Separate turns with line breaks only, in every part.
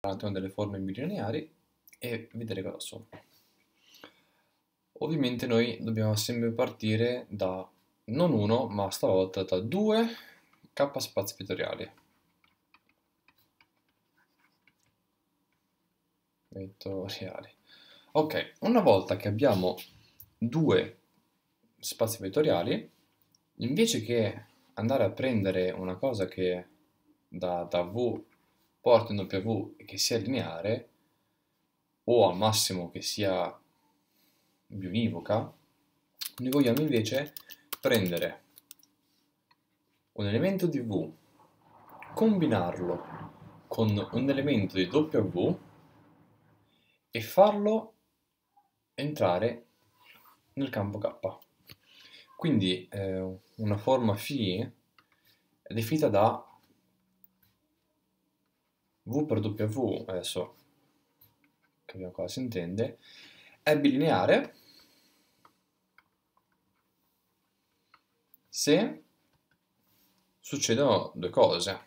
all'interno delle forme bilineari e vedere cosa sono. Ovviamente noi dobbiamo sempre partire da non uno, ma stavolta da due k spazi vettoriali. Vettoriali. Ok, una volta che abbiamo due spazi vettoriali, invece che andare a prendere una cosa che da, da v porta in W che sia lineare o al massimo che sia biunivoca, noi vogliamo invece prendere un elemento di V, combinarlo con un elemento di W e farlo entrare nel campo K. Quindi eh, una forma φ è definita da V per W, adesso capiamo cosa si intende, è bilineare se succedono due cose.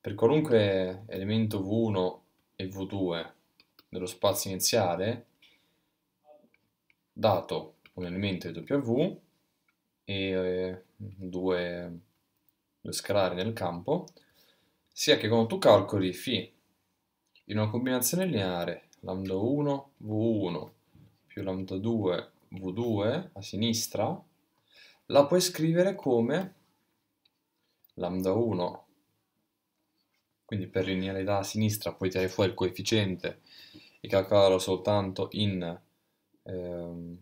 Per qualunque elemento V1 e V2 dello spazio iniziale, dato un elemento di W e eh, due, due scalari nel campo, sia che quando tu calcoli φ in una combinazione lineare lambda 1 v1 più lambda 2 v2 a sinistra la puoi scrivere come lambda 1 quindi per linearità a sinistra puoi tirare fuori il coefficiente e calcolarlo soltanto in ehm,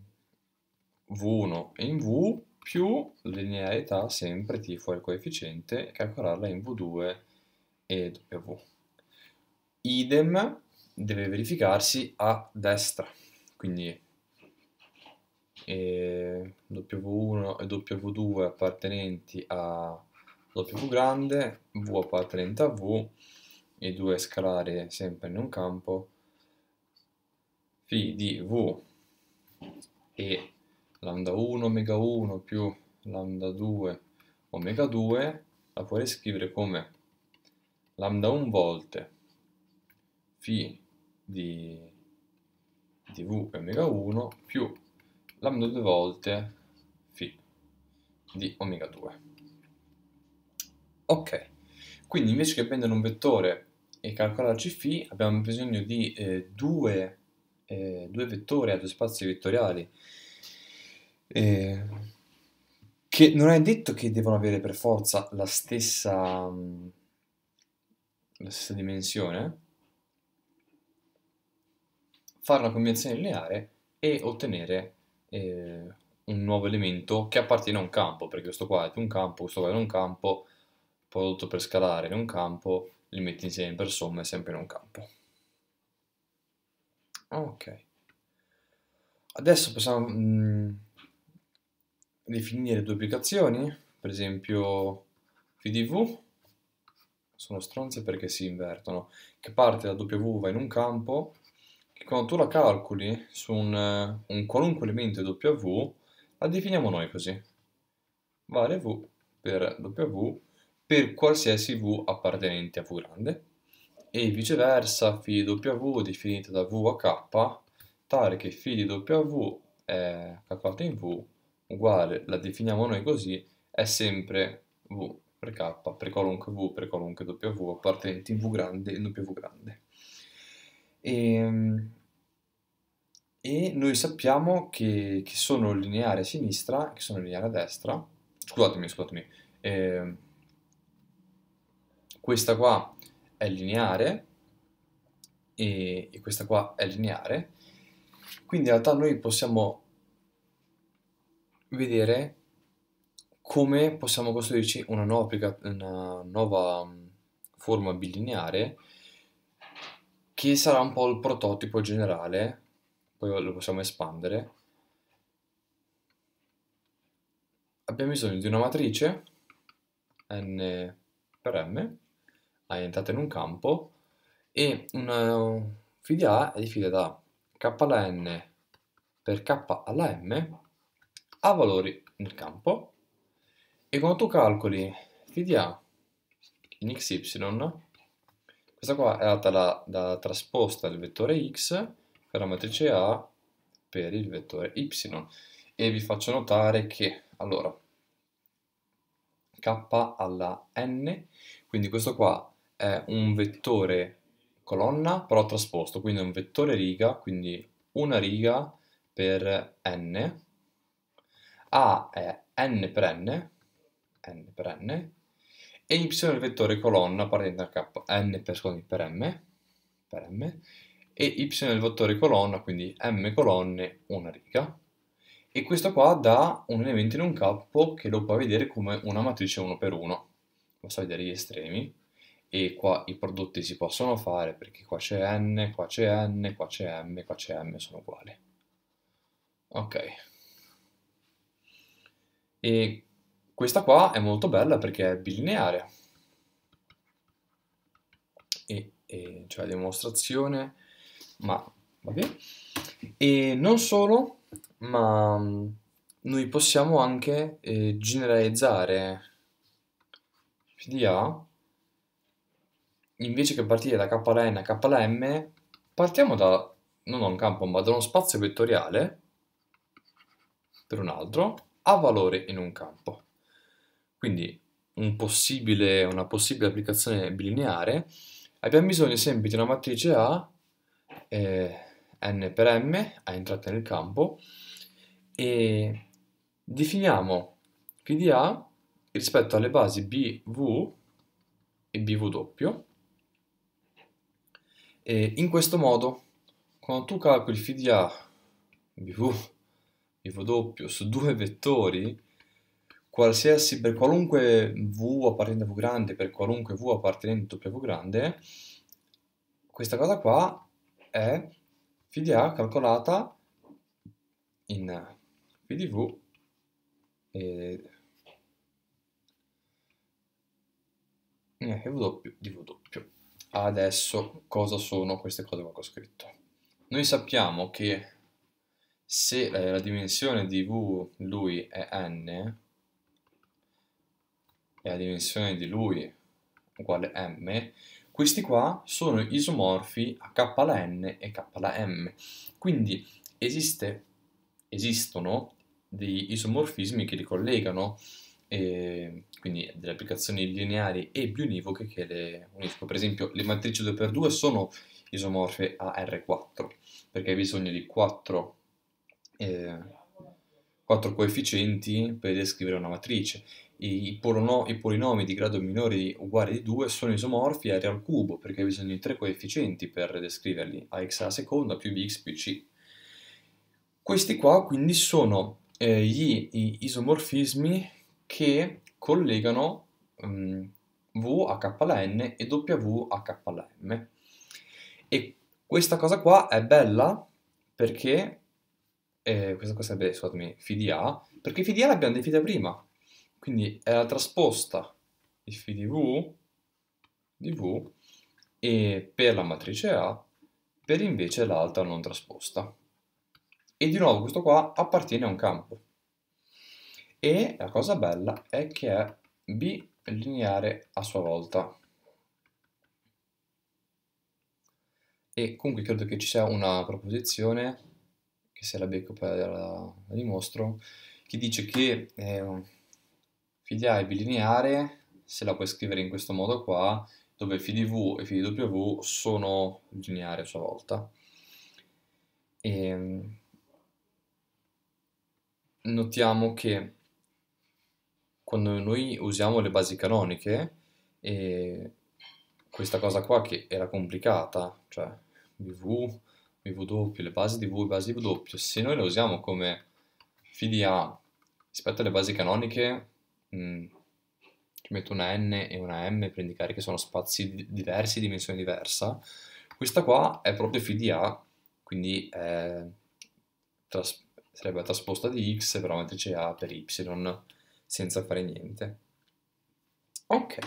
v1 e in v più linearità sempre ti fuori il coefficiente e calcolarla in v2 e W. Idem deve verificarsi a destra, quindi e W1 e W2 appartenenti a W grande, V appartenente a V, e due scalari sempre in un campo, φ di V e lambda 1 omega 1 più lambda 2 omega 2 la puoi riscrivere come lambda 1 volte phi di, di v omega 1 più lambda 2 volte phi di omega 2. Ok, quindi invece che prendere un vettore e calcolarci phi, abbiamo bisogno di eh, due, eh, due, vettori a due spazi vettoriali eh, che non è detto che devono avere per forza la stessa... Mh, la stessa dimensione, fare una combinazione lineare e ottenere eh, un nuovo elemento che appartiene a un campo, perché questo qua è un campo, questo qua è un campo, prodotto per scalare in un campo, li metti insieme per somma è sempre in un campo. Ok. Adesso possiamo mh, mm, definire due applicazioni, per esempio VDV sono stronze perché si invertono, che parte da W va in un campo, che quando tu la calcoli su un, eh, un qualunque elemento di W, la definiamo noi così. Vale V per W per qualsiasi V appartenente a V grande, e viceversa φ di W definita da V a K, tale che φ di W è calcolata in V uguale, la definiamo noi così, è sempre V per k, per qualunque v, per qualunque w, appartenenti in v grande e w grande. E, ehm, e noi sappiamo che, che, sono lineare a sinistra, che sono lineare a destra, scusatemi, scusatemi, eh, questa qua è lineare e, e questa qua è lineare, quindi in realtà noi possiamo vedere come possiamo costruirci una nuova, applica- una nuova mm, forma bilineare che sarà un po' il prototipo generale, poi lo possiamo espandere. Abbiamo bisogno di una matrice n per m orientata in un campo e una figlia A è definita da k alla n per k alla m a valori nel campo e quando tu calcoli phi di A in xy, questa qua è data dalla la trasposta del vettore x per la matrice A per il vettore y. E vi faccio notare che, allora, k alla n, quindi questo qua è un vettore colonna però trasposto, quindi è un vettore riga, quindi una riga per n, A è n per n, n per n e y è il vettore colonna partendo da k n per, scusami, per, m, per m e y è il vettore colonna, quindi m colonne, una riga. E questo qua dà un elemento in un campo che lo puoi vedere come una matrice 1 per 1. Basta vedere gli estremi e qua i prodotti si possono fare perché qua c'è n, qua c'è n, qua c'è m, qua c'è m, sono uguali. Ok. E questa qua è molto bella perché è bilineare. E, e cioè dimostrazione, ma va bene. E non solo, ma mm, noi possiamo anche eh, generalizzare f invece che partire da KN a KM partiamo da non da un campo ma da uno spazio vettoriale per un altro a valore in un campo quindi un possibile, una possibile applicazione bilineare, abbiamo bisogno sempre di una matrice A, eh, n per m, a entrata nel campo, e definiamo P di A rispetto alle basi BV e BW, e in questo modo, quando tu calcoli Φ di A, BV, bv doppio, su due vettori, qualsiasi, per qualunque V appartenente a V grande, per qualunque V appartenente a W grande, questa cosa qua è phi di A calcolata in phi di V e W di W doppio. Adesso cosa sono queste cose che ho scritto? Noi sappiamo che se eh, la dimensione di V lui è n, e la dimensione di lui uguale m, questi qua sono isomorfi a KN e KM. Quindi esiste, esistono degli isomorfismi che li collegano, eh, quindi delle applicazioni lineari e bionivoche che le uniscono. Per esempio le matrici 2x2 sono isomorfe a R4, perché hai bisogno di 4, eh, 4 coefficienti per descrivere una matrice i, polono, i, polinomi di grado minore uguale di 2 sono isomorfi a r al cubo perché bisogna di tre coefficienti per descriverli, ax alla seconda più bx più c. Questi qua quindi sono eh, gli, gli, isomorfismi che collegano mh, mm, v a KN e w a KM. E questa cosa qua è bella perché, eh, questa cosa è bella, scusatemi, phi di A, perché phi di A l'abbiamo definita prima, quindi era trasposta di phi di V, di V e per la matrice A, per invece l'altra non trasposta. E di nuovo questo qua appartiene a un campo. E la cosa bella è che è B lineare a sua volta. E comunque credo che ci sia una proposizione, che se la becco poi la, la dimostro, che dice che eh, figlia è bilineare, se la puoi scrivere in questo modo qua, dove fi di v e fi di w sono lineari a sua volta. E ehm, notiamo che quando noi usiamo le basi canoniche, eh, questa cosa qua che era complicata, cioè bv, vw, le basi di v, le basi di w, se noi le usiamo come fi di a rispetto alle basi canoniche mh, mm. ci metto una N e una M, per indicare che sono spazi diversi, dimensione diversa. Questa qua è proprio FDA, quindi è, tras sarebbe trasposta di X per la matrice A per Y, senza fare niente. Ok,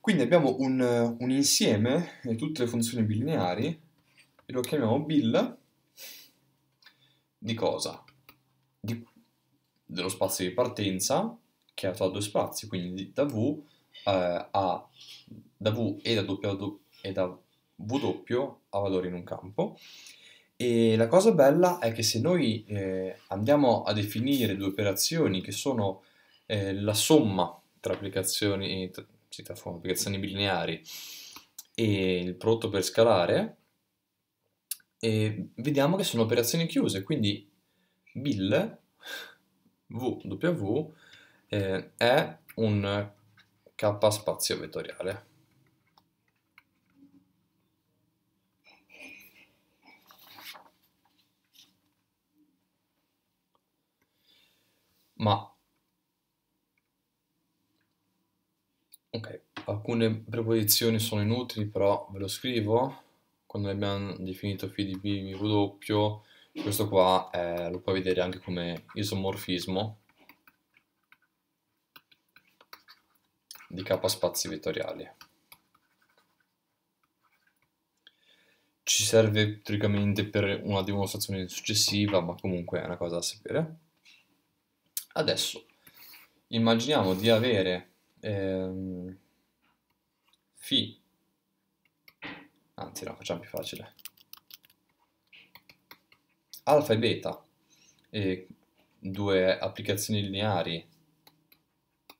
quindi abbiamo un, un insieme di tutte le funzioni bilineari, e lo chiamiamo bill di cosa? Di, dello spazio di partenza, che ha due spazi, quindi da V eh, a da V e da, w, e da V doppio a valori in un campo. E la cosa bella è che se noi eh, andiamo a definire due operazioni che sono eh, la somma tra applicazioni, tra, si applicazioni bilineari e il prodotto per scalare, e vediamo che sono operazioni chiuse, quindi bill, v, w eh, è un k spazio vettoriale. Ma ok, alcune preposizioni sono inutili, però ve lo scrivo. Quando abbiamo definito phi di b W, questo qua eh, lo puoi vedere anche come isomorfismo di spazi vettoriali. Ci serve teoricamente per una dimostrazione successiva, ma comunque è una cosa da sapere. Adesso immaginiamo di avere ehm, phi, anzi no, facciamo più facile, alfa e beta, e due applicazioni lineari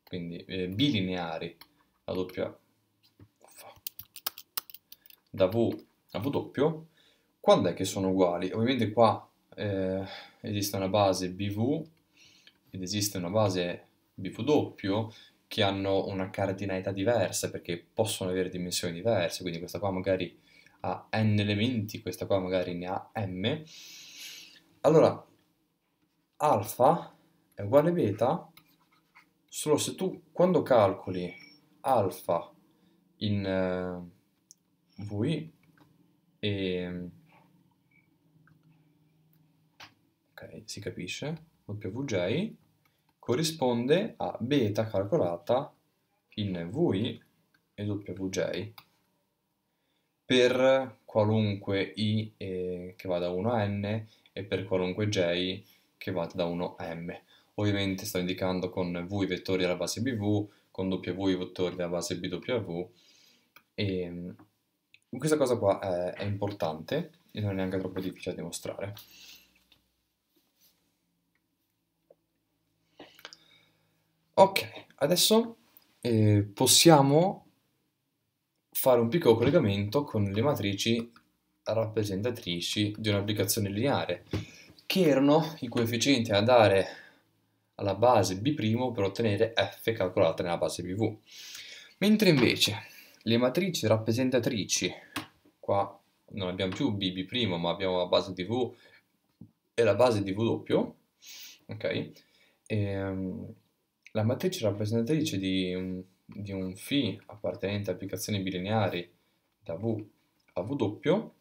quindi eh, bilineari la doppia fa da V a V doppio quando è che sono uguali? Ovviamente qua eh, esiste una base BV ed esiste una base BV doppio che hanno una cardinalità diversa perché possono avere dimensioni diverse, quindi questa qua magari ha n elementi, questa qua magari ne ha m. Allora, alfa è uguale a beta Solo se tu quando calcoli alfa in eh, V e ehm, ok, si capisce, WJ corrisponde a beta calcolata in VI e WJ per qualunque i eh, che vada da 1 a n e per qualunque j che vada da 1 a m ovviamente sto indicando con V i vettori alla base BV, con W i vettori alla base BW e ehm, questa cosa qua è, è importante e non è neanche troppo difficile da dimostrare. Ok, adesso eh, possiamo fare un piccolo collegamento con le matrici rappresentatrici di un'applicazione lineare, che erano i coefficienti a dare alla base B' per ottenere f calcolata nella base BV. Mentre invece le matrici rappresentatrici, qua non abbiamo più BB' ma abbiamo la base di V e la base di V doppio, ok? E, ehm, la matrice rappresentatrice di, di un φ appartenente a applicazioni bilineari da V a V doppio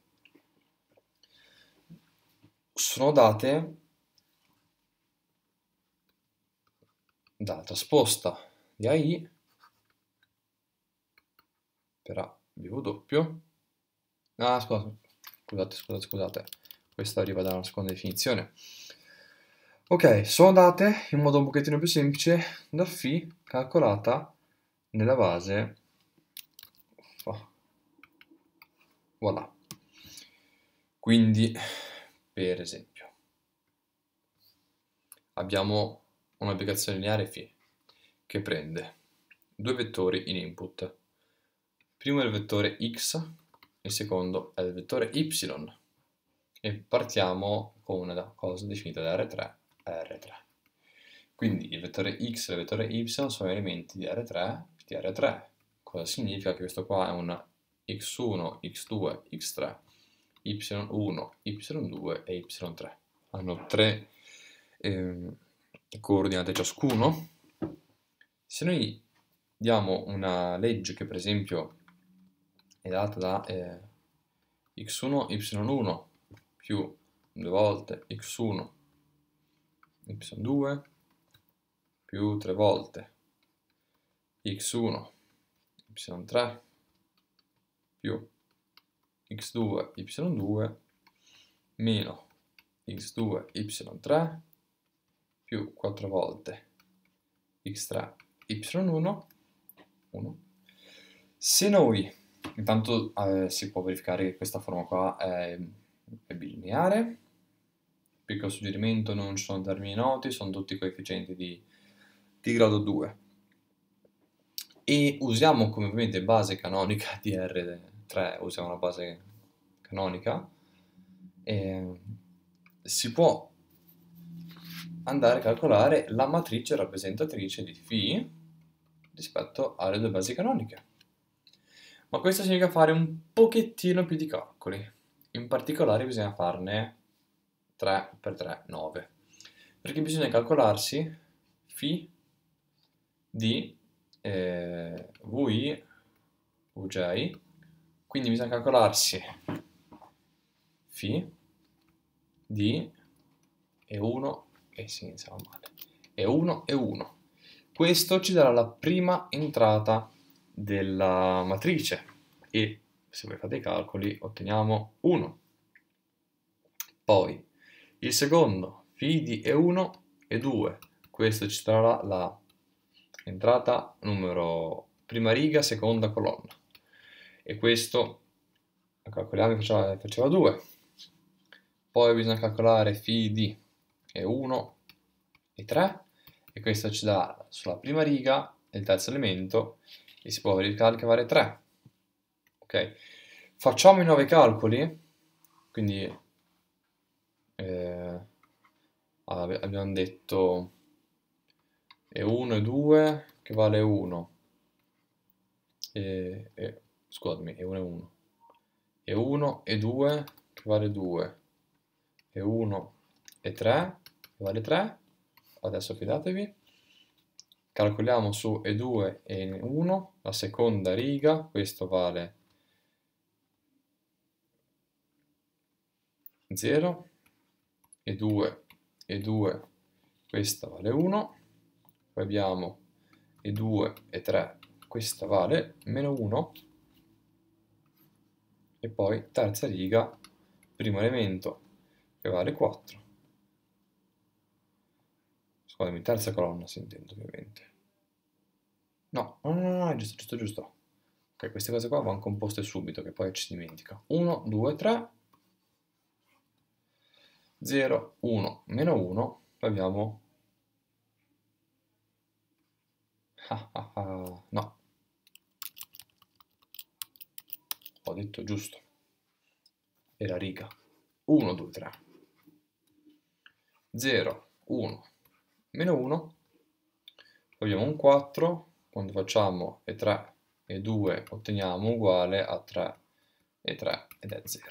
sono date data sposta di AI per A doppio. Ah, scusate, scusate, scusate, scusate. Questa arriva da una seconda definizione. Ok, sono date in modo un pochettino più semplice da phi calcolata nella base fa. Voilà. Quindi, per esempio, abbiamo un'applicazione lineare fi che prende due vettori in input. Primo è il vettore x, il secondo è il vettore y. E partiamo con una cosa definita da R3 a R3. Quindi il vettore x e il vettore y sono elementi di R3 di R3. Cosa significa che questo qua è una x1, x2, x3, y1, y2 e y3. Hanno tre ehm, coordinate ciascuno, se noi diamo una legge che per esempio è data da eh, x1, y1 più due volte x1, y2 più tre volte x1, y3 più x2, y2 meno x2, y3 più 4 volte x tra y1, 1. Se noi, intanto eh, si può verificare che questa forma qua è, è bilineare, piccolo suggerimento, non ci sono termini noti, sono tutti coefficienti di, di grado 2. E usiamo come ovviamente base canonica di R3, usiamo una base canonica, eh, si può andare a calcolare la matrice rappresentatrice di φ rispetto alle due basi canoniche. Ma questo significa fare un pochettino più di calcoli. In particolare bisogna farne 3 per 3, 9. Perché bisogna calcolarsi φ di eh, VI, UJ, quindi bisogna calcolarsi φ di E1 e si iniziava male. E 1 e 1. Questo ci darà la prima entrata della matrice e se voi fate i calcoli otteniamo 1. Poi il secondo, fi di E1 e 2. Questo ci darà la entrata numero prima riga, seconda colonna. E questo calcoliamo che faceva, 2. Poi bisogna calcolare fi di e 1 e 3 e questo ci dà sulla prima riga il terzo elemento e si può che ricalcare 3. Ok, facciamo i 9 calcoli, quindi eh, ah, abbiamo detto E1 e 2 che vale 1, e, e, scusami, E1 e 1, E1 e 2 che vale 2, E1 e 3 vale 3, adesso fidatevi, calcoliamo su E2 e n 1, la seconda riga, questo vale 0, E2, E2, questa vale 1, poi abbiamo E2 e 3, questa vale meno 1, e poi terza riga, primo elemento, che vale 4. Scusami, terza colonna si intende ovviamente. No, no, no, no, giusto, giusto, giusto. Ok, queste cose qua vanno composte subito, che poi ci dimentica. 1, 2, 3. 0, 1, meno 1. Poi abbiamo... Ah, ah, ah, no. Ho detto giusto. la riga. 1, 2, 3. 0, 1, meno 1, poi abbiamo un 4, quando facciamo e 3 e 2 otteniamo uguale a 3 e 3 ed è 0.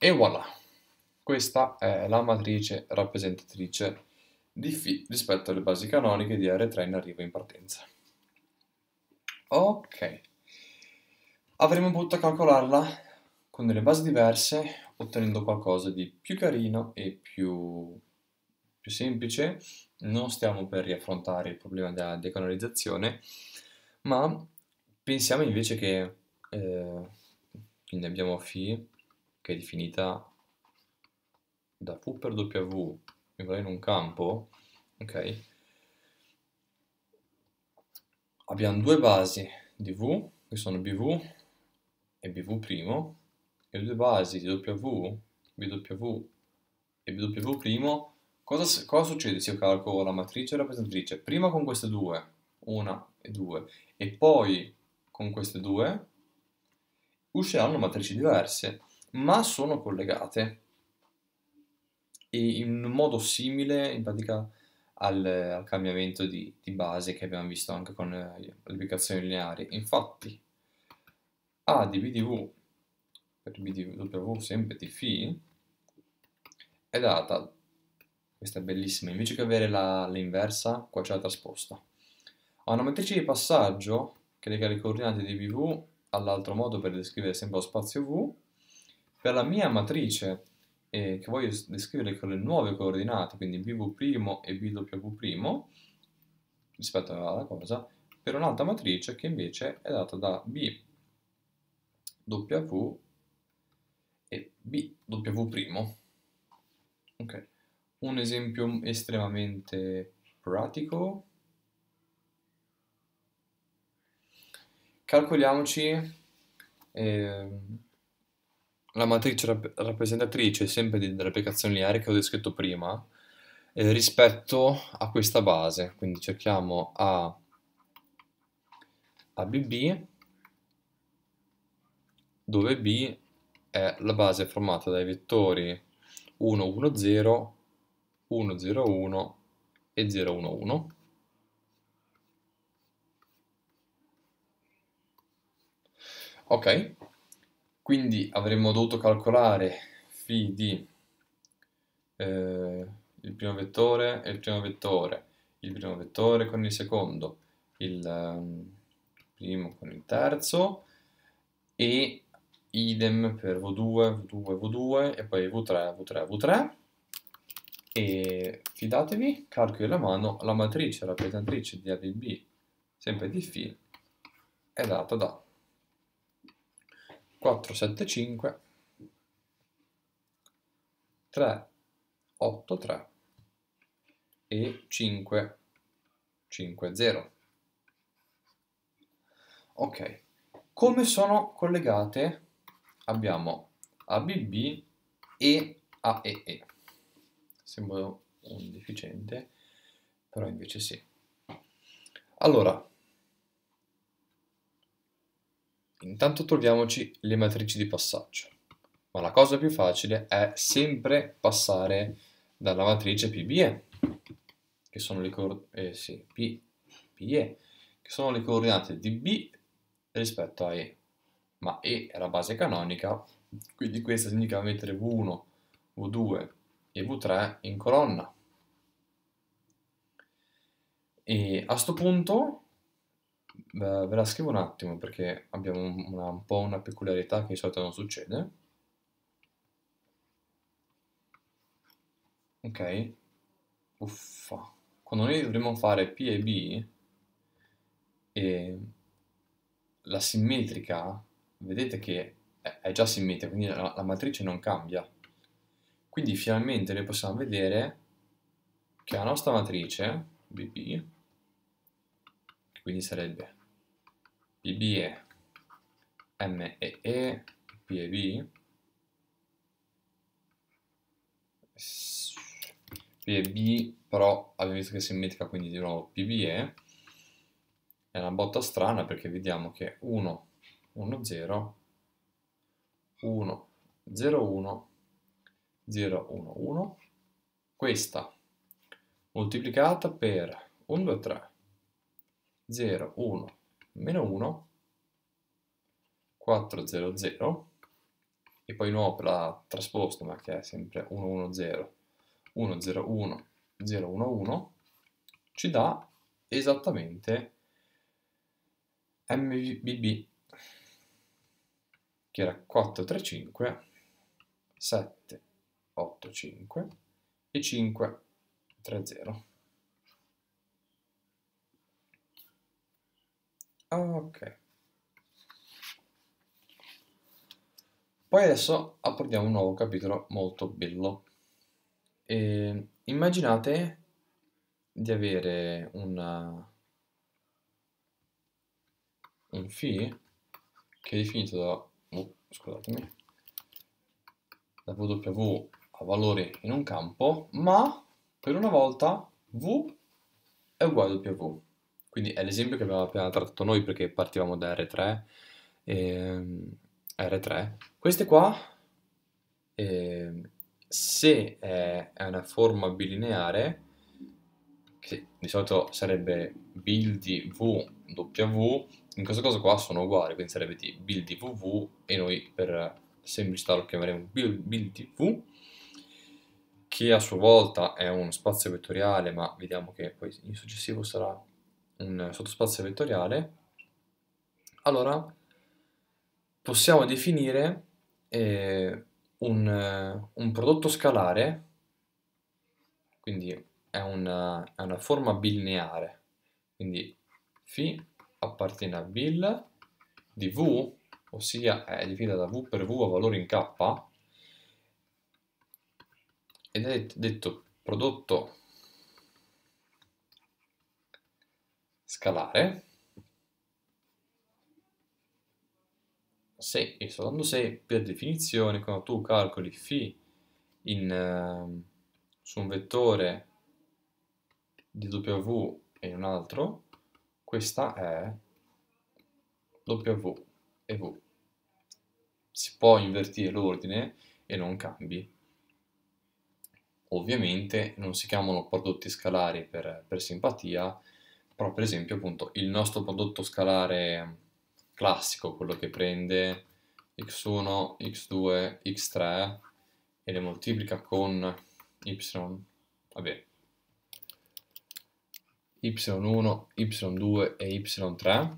E voilà, questa è la matrice rappresentatrice di φ rispetto alle basi canoniche di R3 in arrivo e in partenza. Ok, avremmo potuto calcolarla con delle basi diverse ottenendo qualcosa di più carino e più più semplice, non stiamo per riaffrontare il problema della decanalizzazione, ma pensiamo invece che, eh, quindi abbiamo φ che è definita da Q per W uguale in un campo, ok? Abbiamo due basi di V, che sono BV e BV', e due basi di W, BW e BW' Cosa, cosa succede se io calcolo la matrice rappresentatrice? Prima con queste due, una e due, e poi con queste due, usciranno matrici diverse, ma sono collegate. E in modo simile, in pratica, al, al cambiamento di, di, base che abbiamo visto anche con eh, le applicazioni lineari. Infatti, A di B di V per B di W sempre di Φ è data questa è bellissima. Invece che avere l'inversa, qua c'è la trasposta. Ha una matrice di passaggio che lega le coordinate di VV all'altro modo per descrivere sempre lo spazio V. Per la mia matrice, eh, che voglio descrivere con le nuove coordinate, quindi VV' e VW', rispetto alla cosa, per un'altra matrice che invece è data da B W e B W'. Ok un esempio estremamente pratico. Calcoliamoci eh, la matrice rap rappresentatrice sempre delle applicazioni lineare che ho descritto prima eh, rispetto a questa base. Quindi cerchiamo A, ABB dove B è la base formata dai vettori 1, 1, 0 101 e 011. Ok, quindi avremmo dovuto calcolare phi di eh, il primo vettore e il primo vettore, il primo vettore con il secondo, il um, primo con il terzo e idem per V2, V2, V2 e poi V3, V3, V3 e fidatevi, carico io la mano, la matrice rappresentatrice di ADB, sempre di fill, è data da 475 383 e 550. Ok, come sono collegate? Abbiamo ABB e AEE sembra un deficiente, però invece sì. Allora, intanto troviamoci le matrici di passaggio, ma la cosa più facile è sempre passare dalla matrice PBE, che sono le, eh, sì, P, PE, che sono le coordinate di B rispetto a E, ma E è la base canonica, quindi questa significa mettere V1, V2, e V3 in colonna. E a questo punto ve la scrivo un attimo perché abbiamo una, un po' una peculiarità che di solito non succede. Ok, uffa. Quando noi dovremmo fare P e B e la simmetrica, vedete che è già simmetrica, quindi la, la matrice non cambia quindi finalmente noi possiamo vedere che la nostra matrice BB, quindi sarebbe BBE, MEE, PEB, PEB però abbiamo visto che è simmetrica quindi di nuovo PBE, è una botta strana perché vediamo che 1, 1, 0, 1, 0, 1, 0, 1, 1, questa moltiplicata per 1, 2, 3, 0, 1, meno 1, 4, 0, 0, e poi nuovo per la trasposta, ma che è sempre 1, 1, 0, 1, 0, 1, 0, 1, 1, ci dà esattamente MBB, che era 4, 3, 5, 7, 8, 5 e 5, 3, 0. Ok. Poi adesso approviamo un nuovo capitolo molto bello. E immaginate di avere una, un phi che è definito da, uh, scusatemi, da www ha valore in un campo, ma per una volta V è uguale a W. Quindi è l'esempio che abbiamo appena trattato noi perché partivamo da R3. Ehm, R3. Queste qua, ehm, se è, è una forma bilineare, che di solito sarebbe build di V, W, in questo caso qua sono uguali, quindi sarebbe di build di VV e noi per semplicità lo chiameremo build di V che a sua volta è uno spazio vettoriale, ma vediamo che poi in successivo sarà un sottospazio vettoriale, allora possiamo definire eh, un, eh, un, prodotto scalare, quindi è una, è una forma bilineare, quindi φ appartiene a bil di v, ossia è definita da v per v a valore in k, ed detto prodotto scalare se e soltanto se per definizione quando tu calcoli φ in, ehm, su un vettore di w e un altro questa è w e v si può invertire l'ordine e non cambi Ovviamente non si chiamano prodotti scalari per, per simpatia, però per esempio appunto il nostro prodotto scalare classico, quello che prende x1, x2, x3 e le moltiplica con y, vabbè, y1, y2 e y3.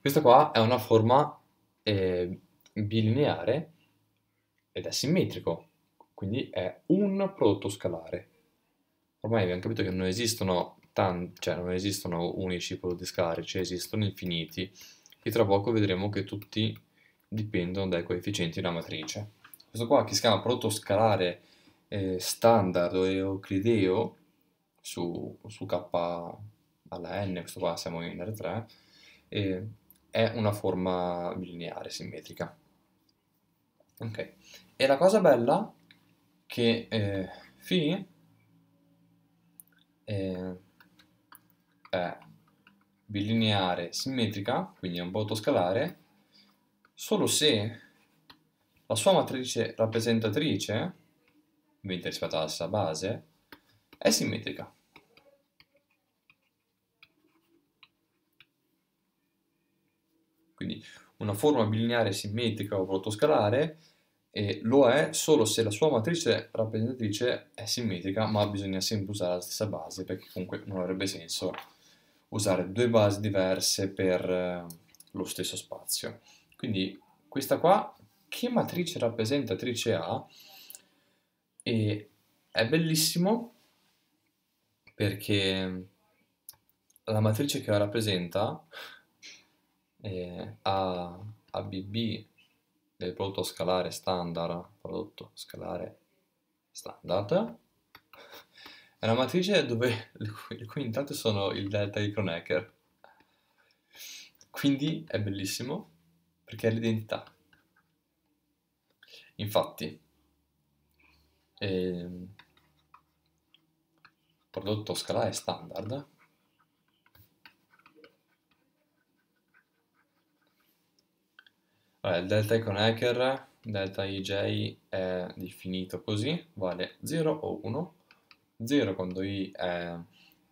Questa qua è una forma eh, bilineare ed è simmetrico. Quindi è un prodotto scalare. Ormai abbiamo capito che non esistono, tanti, cioè non esistono unici prodotti scalari, cioè esistono infiniti e tra poco vedremo che tutti dipendono dai coefficienti della matrice. Questo qua che si chiama prodotto scalare eh, standard o euclideo su, su, K alla n, questo qua siamo in R3, eh, è una forma lineare, simmetrica. Ok, e la cosa bella che eh, phi eh, è bilineare simmetrica, quindi è un po' autoscalare, solo se la sua matrice rappresentatrice, mentre rispetto alla sua base, è simmetrica. Quindi una forma bilineare simmetrica o protoscalare e lo è solo se la sua matrice rappresentatrice è simmetrica, ma bisogna sempre usare la stessa base, perché comunque non avrebbe senso usare due basi diverse per eh, lo stesso spazio. Quindi questa qua, che matrice rappresentatrice ha? E è bellissimo perché la matrice che la rappresenta eh, A, ABB del prodotto scalare standard, prodotto scalare standard, è una matrice dove le cui entrate sono il delta di Kronecker. Quindi è bellissimo perché è l'identità. Infatti, eh, prodotto scalare standard Allora, il delta con hacker, delta ij è definito così, vale 0 o 1, 0 quando i è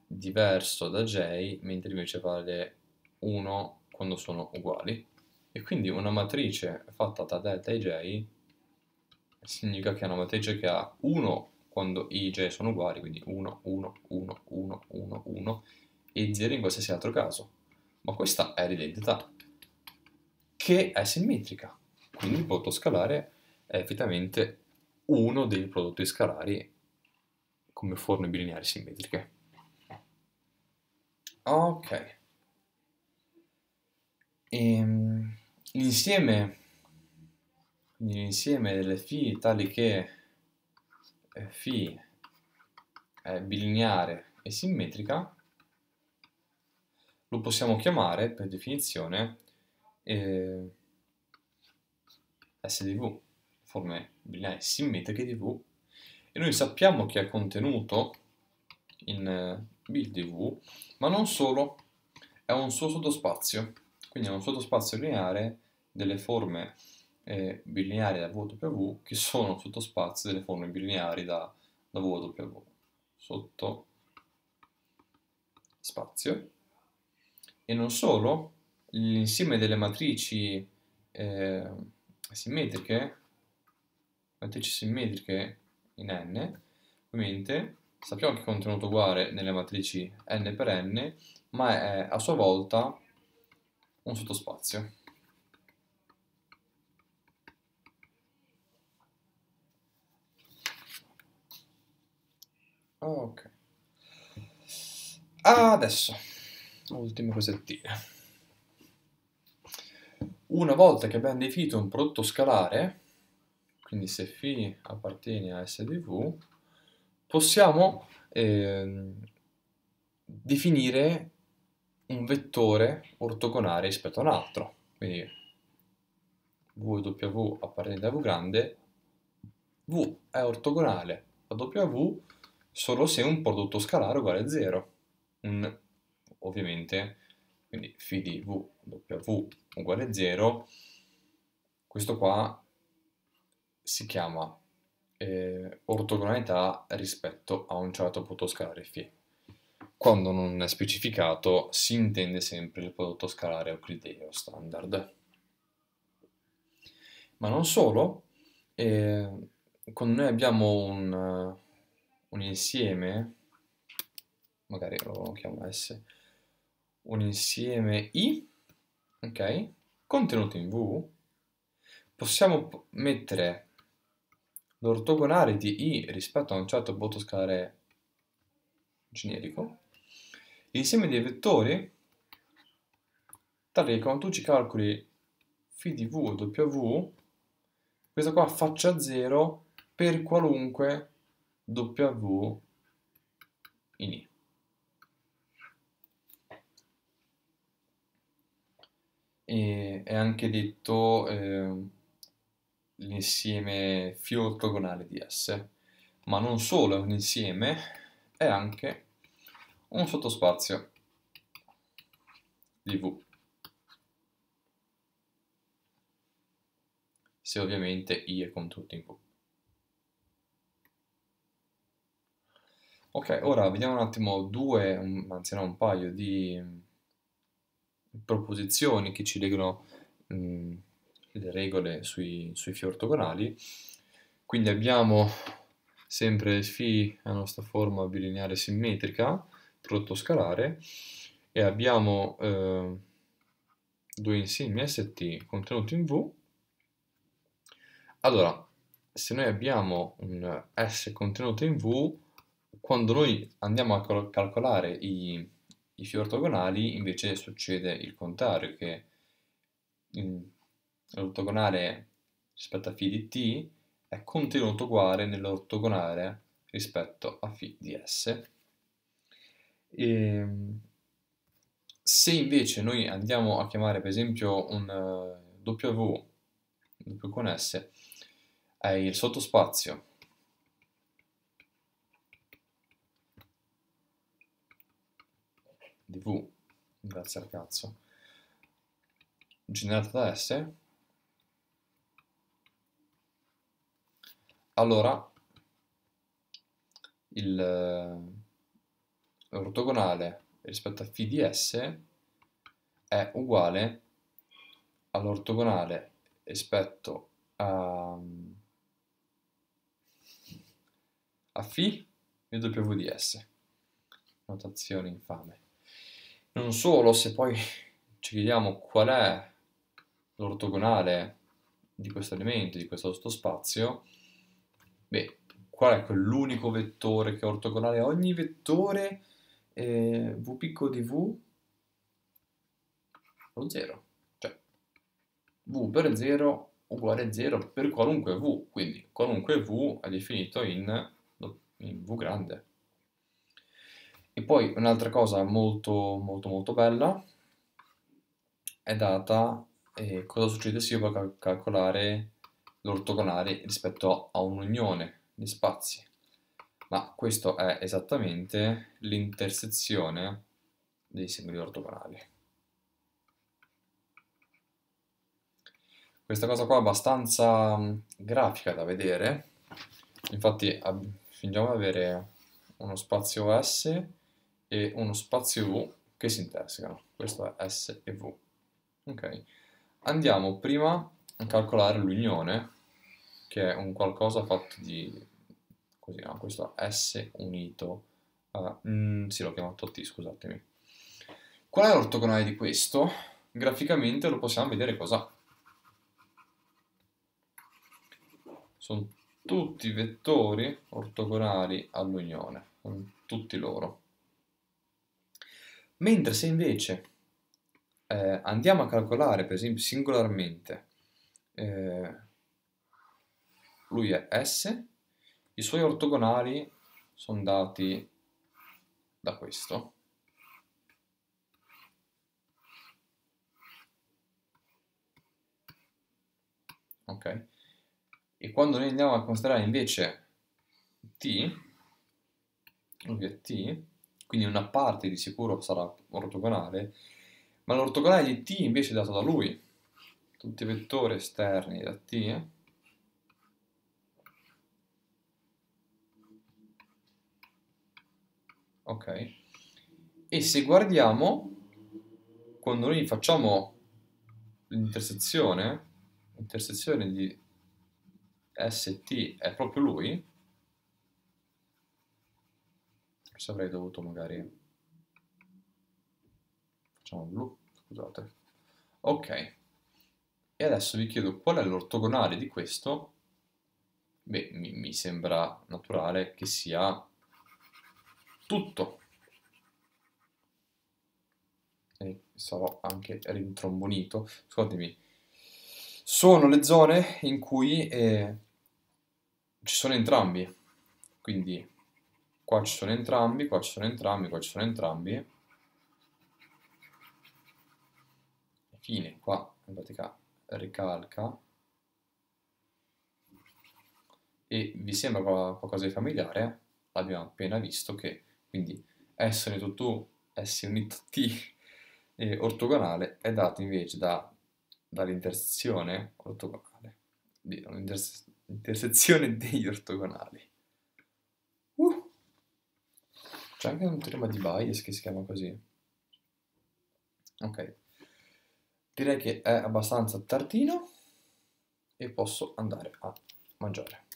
diverso da j, mentre invece vale 1 quando sono uguali. E quindi una matrice fatta da delta ij significa che è una matrice che ha 1 quando i e j sono uguali, quindi 1, 1, 1, 1, 1, 1, e 0 in qualsiasi altro caso. Ma questa è l'identità che è simmetrica. Quindi il prodotto scalare è effettivamente uno dei prodotti scalari come forme bilineari simmetriche. Ok. Ehm, l'insieme, l'insieme delle φ tali che eh, φ è bilineare e simmetrica lo possiamo chiamare per definizione eh, SDV, forme binarie simmetriche di V, e noi sappiamo che è contenuto in eh, build di V, ma non solo, è un suo sottospazio, quindi è un sottospazio lineare delle forme eh, bilineari da VW che sono sottospazio delle forme bilineari da, da VW. Sotto spazio. E non solo, l'insieme delle matrici eh, simmetriche, matrici simmetriche in n, ovviamente sappiamo che il contenuto uguale nelle matrici n per n, ma è a sua volta un sottospazio. Ok. Adesso, ultime cosettine. Una volta che abbiamo definito un prodotto scalare, quindi se phi appartiene a S di V, possiamo eh, definire un vettore ortogonale rispetto a un altro. Quindi V e W appartiene a V grande, V è ortogonale a W solo se un prodotto scalare è uguale a 0, ovviamente quindi phi di v, w uguale 0, questo qua si chiama eh, ortogonalità rispetto a un certo prodotto scalare φ. Quando non è specificato si intende sempre il prodotto scalare euclideo standard. Ma non solo, eh, quando noi abbiamo un, un insieme, magari lo chiamo S, un insieme i, ok, contenuto in V, possiamo mettere l'ortogonale di i rispetto a un certo voto scalare generico, l'insieme dei vettori, tale che quando tu ci calcoli phi di v w, questa qua faccia 0 per qualunque w in i. e è anche detto eh, l'insieme filo ortogonale di S. Ma non solo è un insieme, è anche un sottospazio di V. Se ovviamente I è con tutti in V. Ok, ora vediamo un attimo due, anzi no, un paio di proposizioni che ci legano mh, mm, le regole sui, sui phi ortogonali. Quindi abbiamo sempre phi la nostra forma bilineare simmetrica, prodotto scalare, e abbiamo eh, due insiemi st contenuti in v. Allora, se noi abbiamo un s contenuto in v, quando noi andiamo a calcolare i i fiori ortogonali invece succede il contrario, che mm, l'ortogonale rispetto a φ di t è contenuto uguale nell'ortogonale rispetto a φ di s. E ehm, se invece noi andiamo a chiamare per esempio un eh, W, W con S, è il sottospazio di V grazie al cazzo generata da S allora il l'ortogonale eh, rispetto a φ di S è uguale all'ortogonale rispetto a, a phi di W di S notazione infame non solo, se poi ci chiediamo qual è l'ortogonale di questo elemento, di questo sottospazio, beh, qual è quell'unico vettore che è ortogonale a ogni vettore eh, v piccolo di v? Lo 0. Cioè, v per 0 uguale 0 per qualunque v, quindi qualunque v è definito in, in v grande. E poi un'altra cosa molto molto molto bella è data eh, cosa succede se io vado a calcolare l'ortogonale rispetto a un'unione di spazi. Ma questo è esattamente l'intersezione dei singoli ortogonali. Questa cosa qua è abbastanza mm, grafica da vedere, infatti fingiamo di avere uno spazio S e uno spazio V che si intersecano. Questo è S e V. Okay. Andiamo prima a calcolare l'unione, che è un qualcosa fatto di... così, no? Questo è S unito. Uh, mm, sì, l'ho chiamato T, scusatemi. Qual è l'ortogonale di questo? Graficamente lo possiamo vedere cos'ha. Sono tutti vettori ortogonali all'unione, tutti loro. Mentre se invece eh, andiamo a calcolare, per esempio, singolarmente, eh, lui è S, i suoi ortogonali sono dati da questo. Ok? E quando noi andiamo a considerare invece T, lui è T, quindi una parte di sicuro sarà ortogonale, ma l'ortogonale di t invece è dato da lui, tutti i vettori esterni da t eh. ok e se guardiamo quando noi facciamo l'intersezione l'intersezione di st è proprio lui forse avrei dovuto magari facciamo blu scusate ok e adesso vi chiedo qual è l'ortogonale di questo beh mi, mi sembra naturale che sia tutto e sarò anche rintrombonito scusatemi sono le zone in cui eh, ci sono entrambi quindi qua ci sono entrambi, qua ci sono entrambi, qua ci sono entrambi. E fine, qua in pratica ricalca. E vi sembra qualcosa di familiare? Abbiamo appena visto che quindi S unito tu, S unito T eh, ortogonale è dato invece da, dall'intersezione ortogonale, l'intersezione degli ortogonali. C'è anche un teorema di bias che si chiama così. Ok. Direi che è abbastanza tardino e posso andare a mangiare.